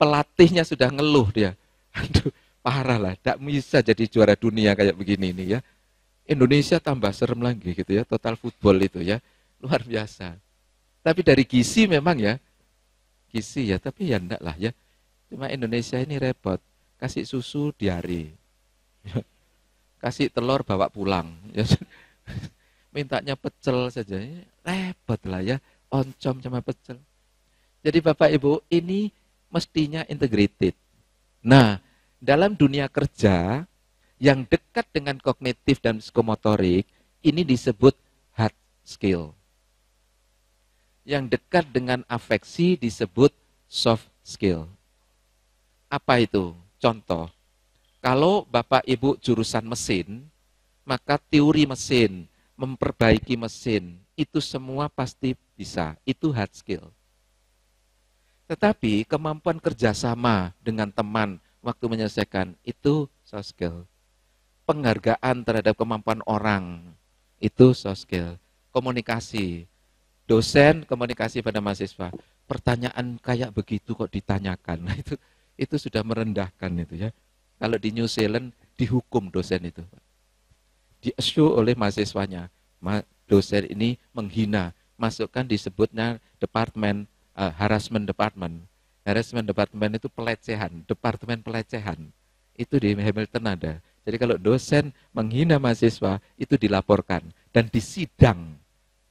pelatihnya sudah ngeluh dia. Aduh, parah lah, tidak bisa jadi juara dunia kayak begini ini ya. Indonesia tambah serem lagi gitu ya, total football itu ya. Luar biasa. Tapi dari gizi memang ya, gizi ya, tapi ya enggak lah ya. Cuma Indonesia ini repot, kasih susu diare. Kasih telur bawa pulang. Ya. Mintanya pecel saja, repot lah ya, oncom sama pecel. Jadi Bapak Ibu, ini mestinya integrated. Nah, dalam dunia kerja yang dekat dengan kognitif dan psikomotorik, ini disebut hard skill. Yang dekat dengan afeksi disebut soft skill. Apa itu? Contoh, kalau Bapak Ibu jurusan mesin, maka teori mesin, memperbaiki mesin, itu semua pasti bisa. Itu hard skill. Tetapi kemampuan kerjasama dengan teman waktu menyelesaikan itu soft skill. Penghargaan terhadap kemampuan orang itu soft skill. Komunikasi, dosen komunikasi pada mahasiswa. Pertanyaan kayak begitu kok ditanyakan. Itu itu sudah merendahkan itu ya. Kalau di New Zealand dihukum dosen itu. Diassure oleh mahasiswanya. dosen ini menghina. Masukkan disebutnya departemen uh, harassment department. Harassment department itu pelecehan, departemen pelecehan. Itu di Hamilton ada. Jadi kalau dosen menghina mahasiswa itu dilaporkan dan disidang.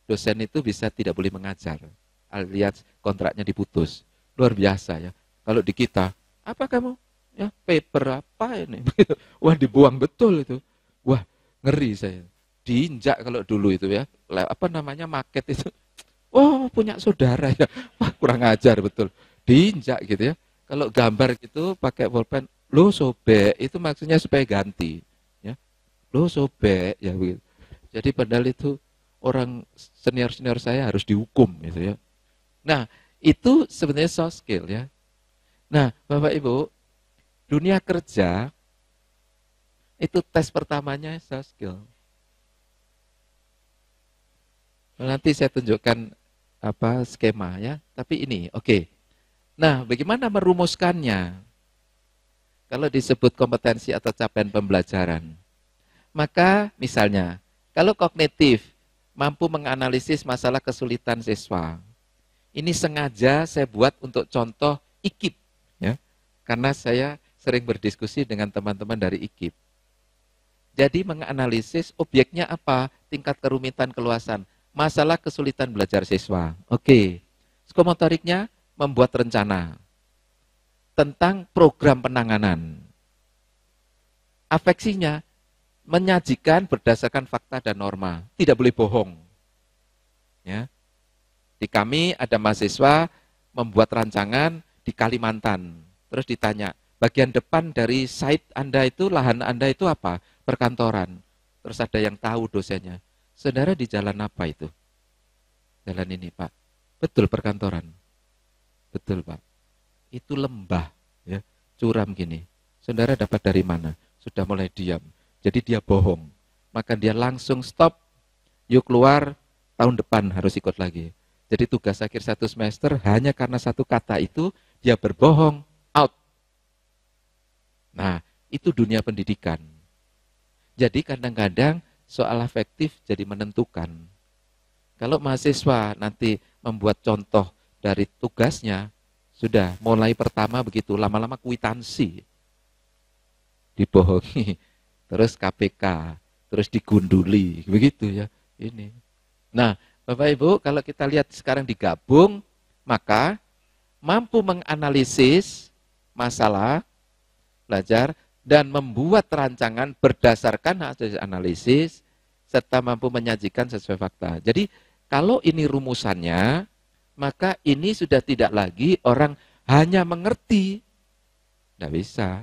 Dosen itu bisa tidak boleh mengajar alias kontraknya diputus. Luar biasa ya. Kalau di kita, apa kamu? Ya, paper apa ini? Wah, dibuang betul itu. Wah, ngeri saya. Diinjak kalau dulu itu ya. Apa namanya market itu Oh, punya saudara ya. Wah, kurang ajar betul. Diinjak gitu ya. Kalau gambar gitu pakai pulpen, lo sobek itu maksudnya supaya ganti ya. Lo sobek ya begitu. Jadi padahal itu orang senior-senior saya harus dihukum gitu ya. Nah, itu sebenarnya soft skill ya. Nah, Bapak Ibu, dunia kerja itu tes pertamanya soft skill. Nanti saya tunjukkan apa skema ya. Tapi ini, oke. Okay. Nah, bagaimana merumuskannya? Kalau disebut kompetensi atau capaian pembelajaran. Maka misalnya, kalau kognitif mampu menganalisis masalah kesulitan siswa. Ini sengaja saya buat untuk contoh IKIP ya. Karena saya sering berdiskusi dengan teman-teman dari IKIP. Jadi menganalisis objeknya apa, tingkat kerumitan keluasan masalah kesulitan belajar siswa. Oke, skomotoriknya membuat rencana tentang program penanganan. Afeksinya menyajikan berdasarkan fakta dan norma, tidak boleh bohong. Ya. Di kami ada mahasiswa membuat rancangan di Kalimantan. Terus ditanya, bagian depan dari site Anda itu, lahan Anda itu apa? Perkantoran. Terus ada yang tahu dosennya. Saudara di jalan apa itu? Jalan ini, Pak. Betul perkantoran. Betul, Pak. Itu lembah, ya. Curam gini. Saudara dapat dari mana? Sudah mulai diam. Jadi dia bohong. Maka dia langsung stop. Yuk keluar, tahun depan harus ikut lagi. Jadi tugas akhir satu semester hanya karena satu kata itu dia berbohong out. Nah, itu dunia pendidikan. Jadi kadang-kadang soal efektif jadi menentukan. Kalau mahasiswa nanti membuat contoh dari tugasnya, sudah mulai pertama begitu, lama-lama kuitansi, dibohongi, terus KPK, terus digunduli, begitu ya. Ini. Nah, Bapak Ibu, kalau kita lihat sekarang digabung, maka mampu menganalisis masalah belajar dan membuat rancangan berdasarkan hasil analisis serta mampu menyajikan sesuai fakta. Jadi kalau ini rumusannya, maka ini sudah tidak lagi orang hanya mengerti. Tidak bisa.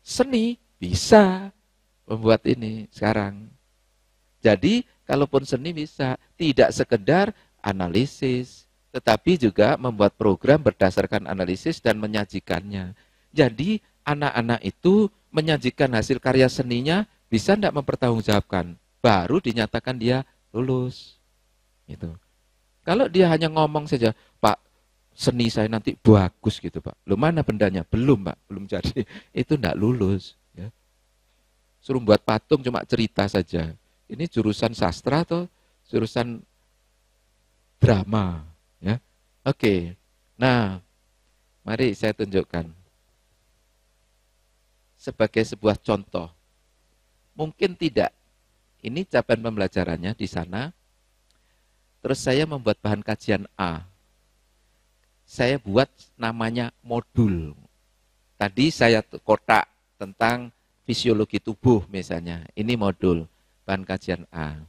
Seni bisa membuat ini sekarang. Jadi kalaupun seni bisa, tidak sekedar analisis, tetapi juga membuat program berdasarkan analisis dan menyajikannya. Jadi anak-anak itu menyajikan hasil karya seninya bisa tidak mempertanggungjawabkan, baru dinyatakan dia lulus. Gitu. Kalau dia hanya ngomong saja, Pak, seni saya nanti bagus gitu Pak. Lu mana bendanya? Belum Pak, belum jadi. Itu tidak lulus. Ya. Suruh buat patung cuma cerita saja. Ini jurusan sastra atau jurusan drama? Ya. Oke, nah mari saya tunjukkan sebagai sebuah contoh. Mungkin tidak. Ini capaian pembelajarannya di sana. Terus saya membuat bahan kajian A. Saya buat namanya modul. Tadi saya kotak tentang fisiologi tubuh misalnya. Ini modul bahan kajian A.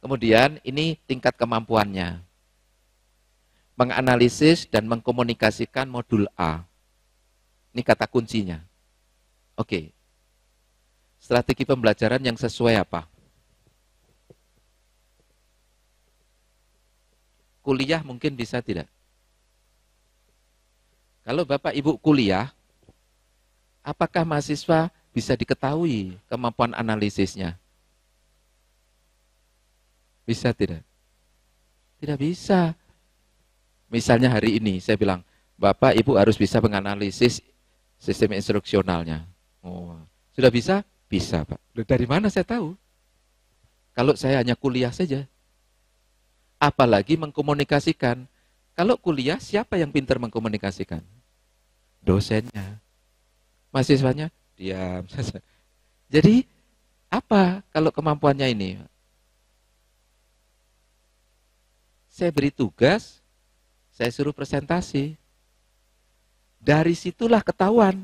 Kemudian ini tingkat kemampuannya. Menganalisis dan mengkomunikasikan modul A. Ini kata kuncinya. Oke. Strategi pembelajaran yang sesuai apa? Kuliah mungkin bisa tidak? Kalau Bapak Ibu kuliah, apakah mahasiswa bisa diketahui kemampuan analisisnya? Bisa tidak? Tidak bisa. Misalnya hari ini saya bilang, Bapak Ibu harus bisa menganalisis sistem instruksionalnya. Oh, sudah bisa? Bisa, Pak. Dari mana saya tahu? Kalau saya hanya kuliah saja. Apalagi mengkomunikasikan. Kalau kuliah, siapa yang pintar mengkomunikasikan? Dosennya. Mahasiswanya? Diam Jadi, apa kalau kemampuannya ini? Saya beri tugas, saya suruh presentasi. Dari situlah ketahuan.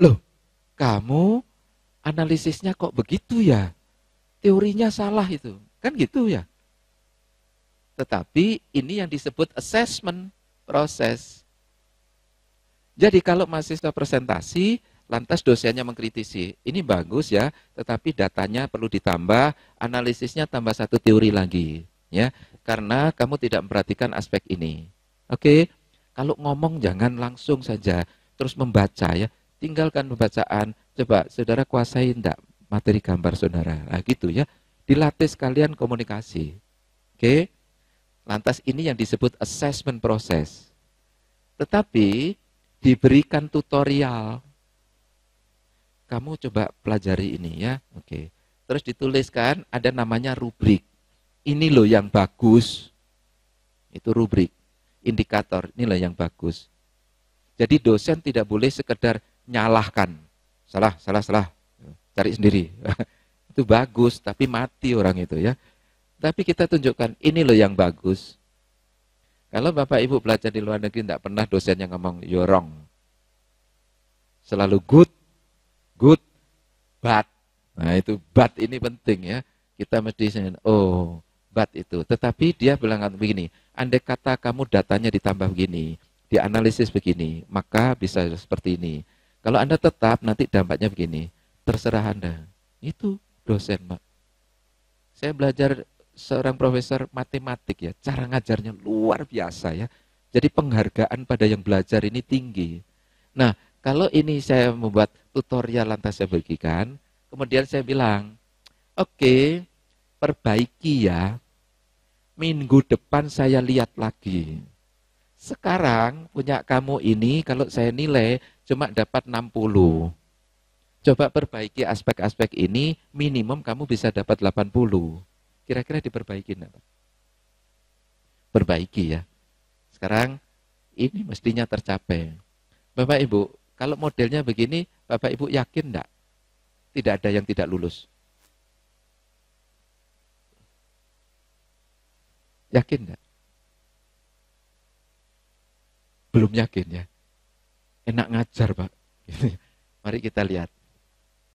Loh, kamu analisisnya kok begitu ya? Teorinya salah itu. Kan gitu ya? Tetapi ini yang disebut assessment proses. Jadi kalau mahasiswa presentasi, lantas dosennya mengkritisi, ini bagus ya, tetapi datanya perlu ditambah, analisisnya tambah satu teori lagi, ya, karena kamu tidak memperhatikan aspek ini. Oke, kalau ngomong jangan langsung saja terus membaca ya, tinggalkan pembacaan, coba saudara kuasai enggak materi gambar saudara. Nah, gitu ya. Dilatih sekalian komunikasi. Oke. Lantas ini yang disebut assessment proses. Tetapi diberikan tutorial. Kamu coba pelajari ini ya. Oke. Terus dituliskan ada namanya rubrik. Ini loh yang bagus. Itu rubrik. Indikator, ini loh yang bagus. Jadi dosen tidak boleh sekedar nyalahkan. Salah, salah, salah. Cari sendiri. itu bagus, tapi mati orang itu ya. Tapi kita tunjukkan, ini loh yang bagus. Kalau Bapak Ibu belajar di luar negeri, tidak pernah dosen yang ngomong, you're wrong. Selalu good, good, bad. Nah itu bad ini penting ya. Kita mesti, oh bad itu. Tetapi dia bilang begini, andai kata kamu datanya ditambah begini, dianalisis begini, maka bisa seperti ini. Kalau Anda tetap, nanti dampaknya begini. Terserah Anda. Itu dosen, Pak. Saya belajar seorang profesor matematik ya, cara ngajarnya luar biasa ya. Jadi penghargaan pada yang belajar ini tinggi. Nah, kalau ini saya membuat tutorial lantas saya bagikan, kemudian saya bilang, oke, okay, perbaiki ya, minggu depan saya lihat lagi. Sekarang punya kamu ini, kalau saya nilai, cuma dapat 60. Coba perbaiki aspek-aspek ini, minimum kamu bisa dapat 80. Kira-kira diperbaiki enggak, Pak? Perbaiki ya. Sekarang ini mestinya tercapai. Bapak Ibu, kalau modelnya begini, Bapak Ibu yakin enggak? Tidak ada yang tidak lulus. Yakin enggak? Belum yakin ya enak ngajar pak. Mari kita lihat.